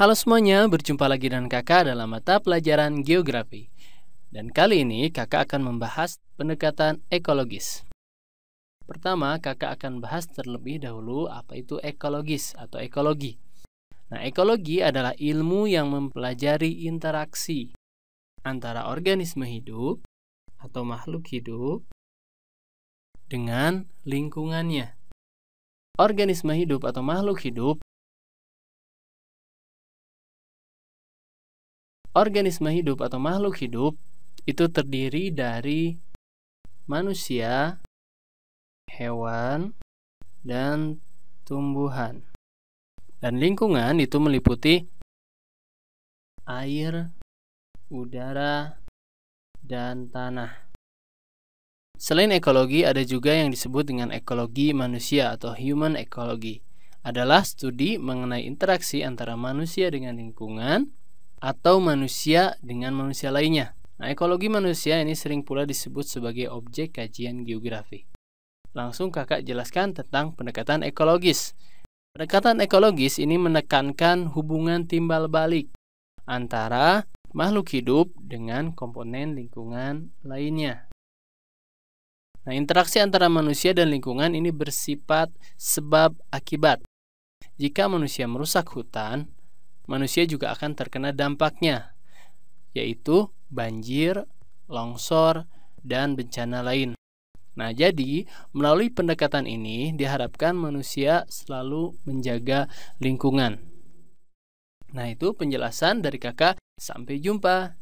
Halo semuanya, berjumpa lagi dengan kakak dalam mata pelajaran geografi. Dan kali ini kakak akan membahas pendekatan ekologis. Pertama, kakak akan bahas terlebih dahulu apa itu ekologis atau ekologi. Nah, ekologi adalah ilmu yang mempelajari interaksi antara organisme hidup atau makhluk hidup dengan lingkungannya. Organisme hidup atau makhluk hidup organisme hidup atau makhluk hidup itu terdiri dari manusia, hewan, dan tumbuhan. Dan lingkungan itu meliputi air, udara, dan tanah. Selain ekologi, ada juga yang disebut dengan ekologi manusia atau human ecology. Adalah studi mengenai interaksi antara manusia dengan lingkungan atau manusia dengan manusia lainnya. Nah, ekologi manusia ini sering pula disebut sebagai objek kajian geografi. Langsung kakak jelaskan tentang pendekatan ekologis. Pendekatan ekologis ini menekankan hubungan timbal balik antara makhluk hidup dengan komponen lingkungan lainnya. Nah, interaksi antara manusia dan lingkungan ini bersifat sebab akibat. Jika manusia merusak hutan, manusia juga akan terkena dampaknya, yaitu banjir, longsor, dan bencana lain. Nah, jadi melalui pendekatan ini diharapkan manusia selalu menjaga lingkungan. Nah, itu penjelasan dari kakak. Sampai jumpa.